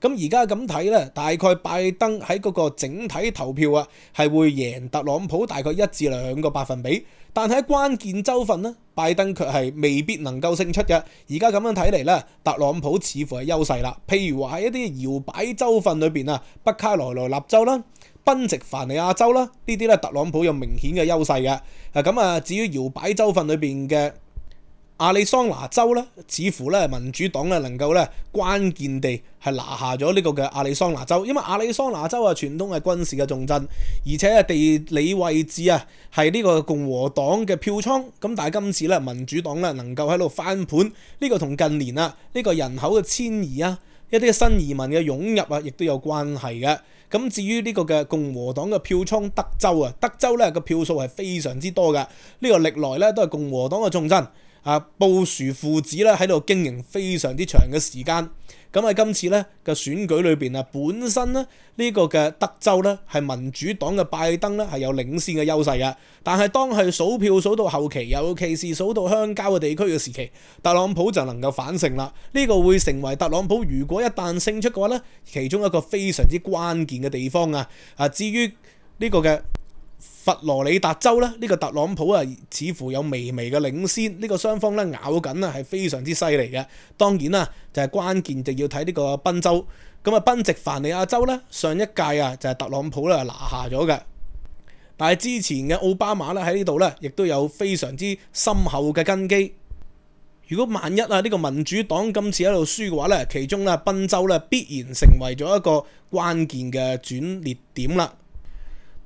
咁而家咁睇咧，大概拜登喺嗰個整體投票啊，係會贏特朗普大概一至兩個百分比。但喺關鍵州份咧，拜登卻係未必能夠勝出嘅。而家咁樣睇嚟咧，特朗普似乎係優勢啦。譬如話喺一啲搖擺州份裏面啊，北卡羅來納州啦、賓夕凡尼亞州啦，呢啲咧特朗普有明顯嘅優勢嘅。啊，咁啊，至於搖擺州份裏面嘅。亞利桑拿州咧，似乎咧民主黨咧能夠咧關鍵地係拿下咗呢個嘅亞利桑拿州，因為亞利桑拿州啊，傳統係軍事嘅重鎮，而且啊地理位置啊係呢個共和黨嘅票倉。咁但係今次咧民主黨咧能夠喺度翻盤，呢個同近年啊呢個人口嘅遷移啊一啲新移民嘅湧入啊，亦都有關係嘅。咁至於呢個嘅共和黨嘅票倉德州啊，德州咧個票數係非常之多嘅，呢個歷來咧都係共和黨嘅重鎮。啊，布殊父子咧喺度經營非常之長嘅時間，咁喺今次咧嘅選舉裏邊啊，本身咧呢個嘅德州咧係民主黨嘅拜登咧係有領先嘅優勢嘅，但係當係數票數到後期，尤其是數到鄉郊嘅地區嘅時期，特朗普就能夠反勝啦。呢個會成為特朗普如果一旦勝出嘅話咧，其中一個非常之關鍵嘅地方啊。啊，至於呢個嘅。佛羅里達州咧，呢個特朗普啊，似乎有微微嘅領先，呢個雙方咧咬緊啊，係非常之犀利嘅。當然啦，就係關鍵，就要睇呢個賓州。咁啊，賓夕凡尼亞州咧，上一屆啊就係特朗普咧拿下咗嘅，但係之前嘅奧巴馬咧喺呢度咧，亦都有非常之深厚嘅根基。如果萬一啊，呢個民主黨今次喺度輸嘅話咧，其中咧賓州咧必然成為咗一個關鍵嘅轉捩點啦。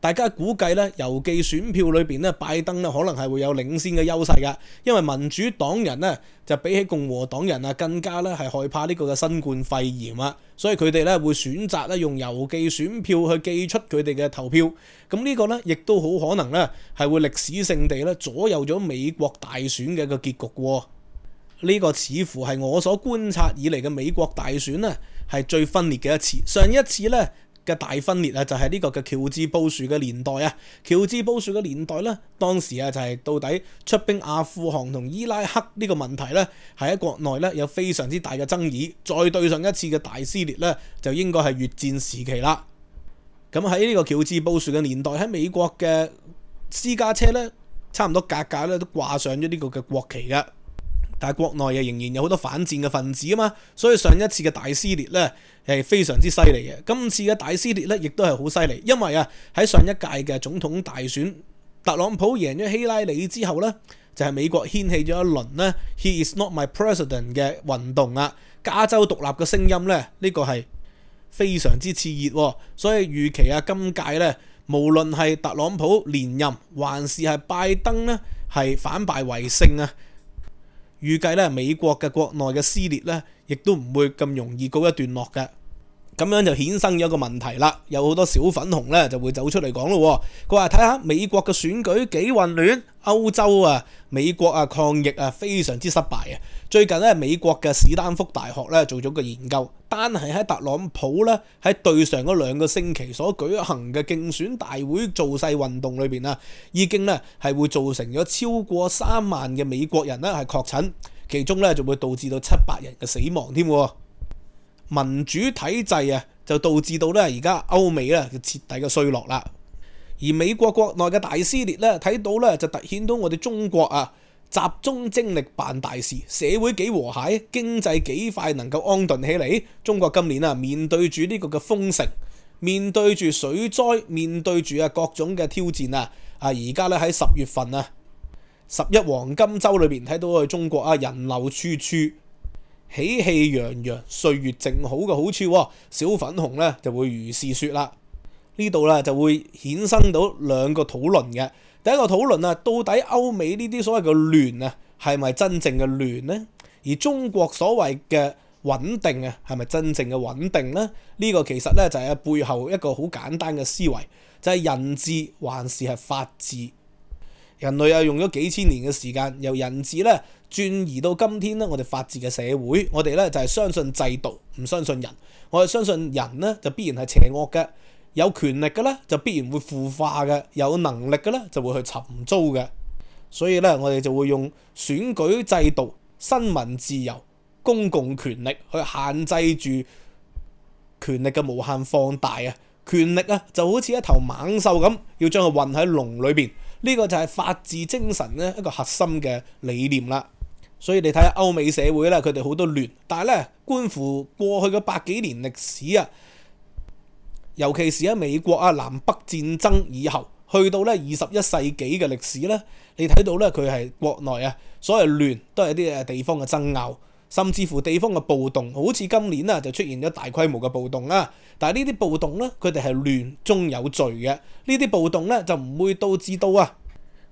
大家估計咧郵寄選票裏邊咧拜登咧可能係會有領先嘅優勢嘅，因為民主黨人咧就比起共和黨人啊更加咧係害怕呢個嘅新冠肺炎啊，所以佢哋咧會選擇咧用郵寄選票去寄出佢哋嘅投票。咁呢個咧亦都好可能咧係會歷史性地咧左右咗美國大選嘅一個結局。呢個似乎係我所觀察以嚟嘅美國大選啊係最分裂嘅一次。上一次咧。嘅大分裂啊，就系呢个嘅乔治布殊嘅年代啊。乔治布殊嘅年代咧，当时啊，就系到底出兵阿富汗同伊拉克呢个问题咧，系喺国内咧有非常之大嘅争议。再对上一次嘅大撕裂咧，就应该系越战时期啦。咁喺呢个乔治布殊嘅年代，喺美国嘅私家车咧，差唔多格格咧都挂上咗呢个嘅国旗噶。但係國內又仍然有好多反戰嘅分子啊嘛，所以上一次嘅大撕裂咧係非常之犀利嘅。今次嘅大撕裂咧，亦都係好犀利，因為啊喺上一屆嘅總統大選，特朗普贏咗希拉里之後咧，就係美國掀起咗一輪咧 He is not my president 嘅運動啊。加州獨立嘅聲音咧，呢個係非常之熾熱喎。所以預期啊今屆咧，無論係特朗普連任，還是係拜登咧，係反敗為勝啊！預計咧，美國嘅國內嘅撕裂咧，亦都唔會咁容易告一段落嘅。咁样就衍生咗一个问题啦，有好多小粉红咧就会走出嚟讲咯。佢话睇下美国嘅选举几混乱，欧洲啊、美国啊抗疫啊非常之失败啊。最近咧美国嘅史丹福大学咧做咗个研究，单系喺特朗普咧喺对上嗰两个星期所举行嘅竞选大会造势运动里边啊，已经咧系会造成咗超过三万嘅美国人咧系确诊，其中咧就会导致到七百人嘅死亡添。民主體制啊，就導致到咧而家歐美咧嘅徹底嘅衰落啦。而美國國內嘅大撕裂咧，睇到咧就突顯到我哋中國啊集中精力辦大事，社會幾和諧，經濟幾快能夠安頓起嚟。中國今年啊面對住呢個嘅風城，面對住水災，面對住啊各種嘅挑戰啊啊！而家咧喺十月份啊十一黃金週裏面睇到哋中國啊人流處處。喜氣洋洋，歲月正好嘅好處，小粉紅咧就會如是説啦。呢度咧就會衍生到兩個討論嘅。第一個討論啊，到底歐美呢啲所謂嘅亂啊，係咪真正嘅亂呢？而中國所謂嘅穩定啊，係咪真正嘅穩定呢？呢個其實咧就係背後一個好簡單嘅思維，就係人治還是係法治。人類啊用咗幾千年嘅時間由人治咧。轉移到今天咧，我哋法治嘅社會，我哋咧就係相信制度，唔相信人。我哋相信人咧就必然係邪惡嘅，有權力嘅咧就必然會腐化嘅，有能力嘅咧就會去尋租嘅。所以咧，我哋就會用選舉制度、新聞自由、公共權力去限制住權力嘅無限放大啊！權力啊，就好似一頭猛獸咁，要將佢混喺籠裏邊。呢個就係法治精神咧一個核心嘅理念啦。所以你睇下歐美社會啦，佢哋好多亂，但系咧，觀乎過去嘅百幾年歷史啊，尤其是喺美國啊，南北戰爭以後，去到咧二十一世紀嘅歷史咧，你睇到咧佢係國內啊，所謂亂都係一啲誒地方嘅爭拗，甚至乎地方嘅暴動，好似今年啊就出現咗大規模嘅暴動啦。但係呢啲暴動咧，佢哋係亂中有序嘅，呢啲暴動咧就唔會導致到啊。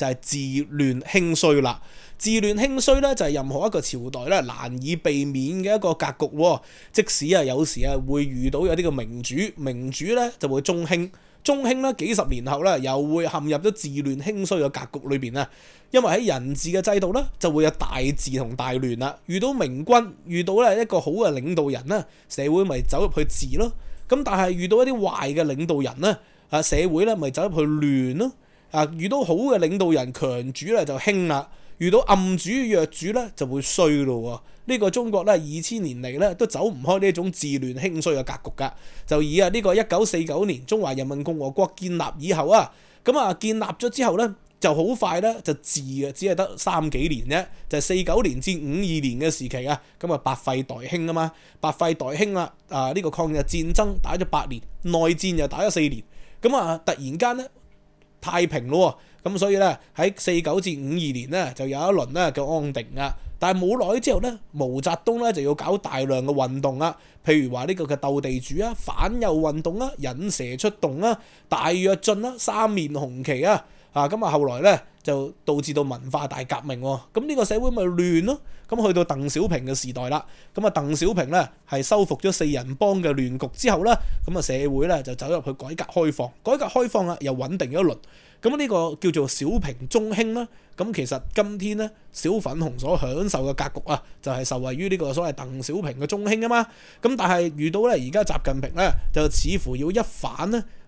就係自亂興衰啦。自亂興衰咧，就係任何一個朝代咧難以避免嘅一個格局喎。即使啊，有時啊會遇到有啲嘅明主，明主咧就會中興，中興咧幾十年後咧又會陷入咗自亂興衰嘅格局裏邊啊。因為喺人治嘅制度咧就會有大治同大亂啦。遇到明君，遇到咧一個好嘅領導人呢，社會咪走入去治咯。咁但係遇到一啲壞嘅領導人咧，啊社會咧咪走入去亂咯。啊！遇到好嘅領導人，強主咧就興啦；遇到暗主弱主咧，就會衰咯。呢個中國咧，二千年嚟咧都走唔開呢一種自亂興衰嘅格局噶。就以啊呢個一九四九年中華人民共和國建立以後啊，咁啊建立咗之後咧，就好快咧就治啊，只係得三幾年啫，就係四九年至五二年嘅時期啊。咁啊，百廢待興啊嘛，百廢待興啦。啊，呢個抗日戰爭打咗八年，內戰又打咗四年，咁啊突然間咧～太平咯咁所以咧喺四九至五二年咧就有一輪咧叫安定啊，但係冇耐之後咧，毛澤東咧就要搞大量嘅運動啊，譬如話呢個嘅鬥地主啊、反右運動啊、引蛇出洞啊、大躍進啦、三面紅旗啊。啊，咁啊，後來咧就導致到文化大革命喎，咁呢個社會咪亂咯，咁去到鄧小平嘅時代啦，咁啊鄧小平咧係收復咗四人幫嘅亂局之後咧，咁啊社會咧就走入去改革開放，改革開放啊又穩定咗一輪，咁呢個叫做小平中興啦，咁其實今天咧小粉紅所享受嘅格局啊，就係受惠於呢個所謂鄧小平嘅中興啊嘛，咁但係遇到咧而家習近平咧就似乎要一反咧。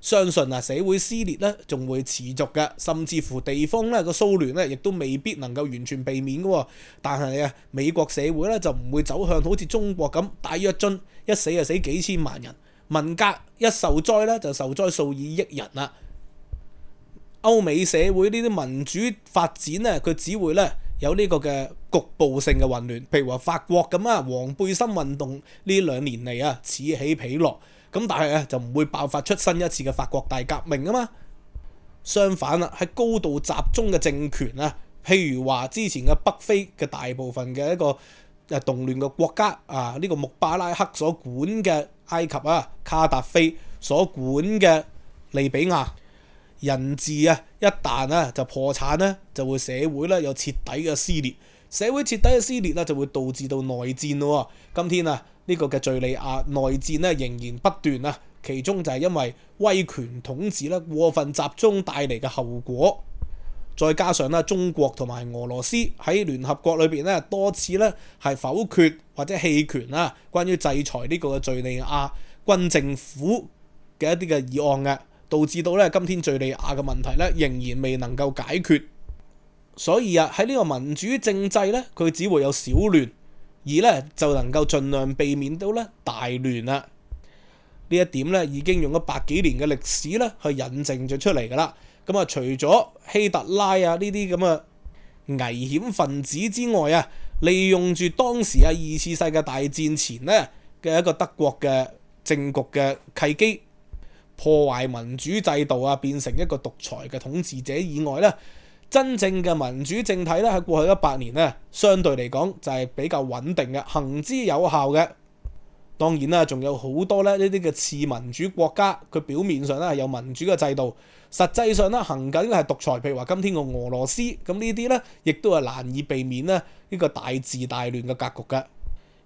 相信啊，社會撕裂咧，仲會持續嘅，甚至乎地方咧個紛亂咧，亦都未必能夠完全避免嘅。但係啊，美國社會咧就唔會走向好似中國咁大躍進，一死就死幾千萬人，民革一受災咧就受災數以億人啦。歐美社會呢啲民主發展咧，佢只會咧有呢個嘅局部性嘅混亂，譬如話法國咁啊，黃背心運動呢兩年嚟啊，此起彼落。咁但係咧就唔會爆發出新一次嘅法國大革命啊嘛！相反啦，喺高度集中嘅政權啊，譬如話之前嘅北非嘅大部分嘅一個誒動亂嘅國家啊，呢個穆巴拉克所管嘅埃及啊，卡達菲所管嘅利比亞，人治啊，一旦咧就破產咧，就會社會咧有徹底嘅撕裂，社會徹底嘅撕裂咧就會導致到內戰咯。今天啊～呢個嘅敍利亞內戰咧仍然不斷啊，其中就係因為威權統治咧過分集中帶嚟嘅後果，再加上啦中國同埋俄羅斯喺聯合國裏邊咧多次咧係否決或者棄權啦，關於制裁呢個嘅敍利亞軍政府嘅一啲嘅議案嘅，導致到咧今天敍利亞嘅問題咧仍然未能夠解決，所以啊喺呢個民主政制咧佢只會有小亂。而咧，就能夠盡量避免到咧大亂啦。呢一點咧，已經用咗百幾年嘅歷史咧去引證咗出嚟㗎啦。咁啊，除咗希特拉啊呢啲咁嘅危險分子之外啊，利用住當時啊二次世界大戰前咧嘅一個德國嘅政局嘅契機，破壞民主制度啊，變成一個獨裁嘅統治者以外咧。真正嘅民主政體咧，喺過去一百年咧，相對嚟講就係比較穩定嘅，行之有效嘅。當然啦，仲有好多咧呢啲嘅次民主國家，佢表面上咧係有民主嘅制度，實際上咧行緊係獨裁，譬如話今天嘅俄羅斯，咁呢啲咧亦都係難以避免咧呢個大治大亂嘅格局嘅。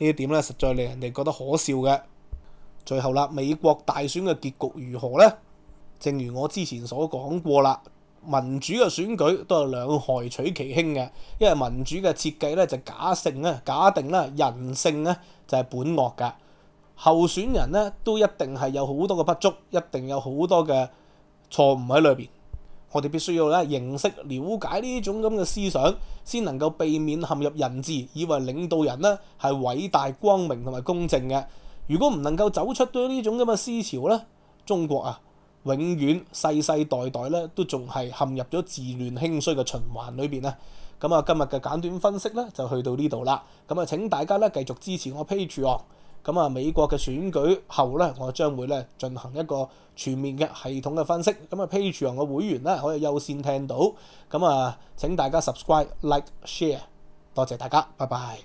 呢一點咧，實在令人哋覺得可笑嘅。最後啦，美國大選嘅結局如何呢？正如我之前所講過啦，民主嘅選舉都有兩害取其輕嘅，因為民主嘅設計咧就假性咧、假定啦人性咧就係本惡嘅。候選人咧都一定係有好多嘅不足，一定有好多嘅錯誤喺裏邊。我哋必須要咧認識、了解呢種咁嘅思想，先能夠避免陷入人治，以為領導人呢係偉大、光明同埋公正嘅。如果唔能夠走出咗呢種咁嘅思潮呢中國啊，永遠世世代代咧都仲係陷入咗自亂輕衰嘅循環裏邊啊！咁啊，今日嘅簡短分析呢就去到呢度啦。咁啊，請大家咧繼續支持我 p a g 咁啊，美國嘅選舉後咧，我將會咧進行一個全面嘅系統嘅分析。咁啊 p a t c e 嘅會員咧可以優先聽到。咁啊，請大家 subscribe、like、share，多謝大家，拜拜。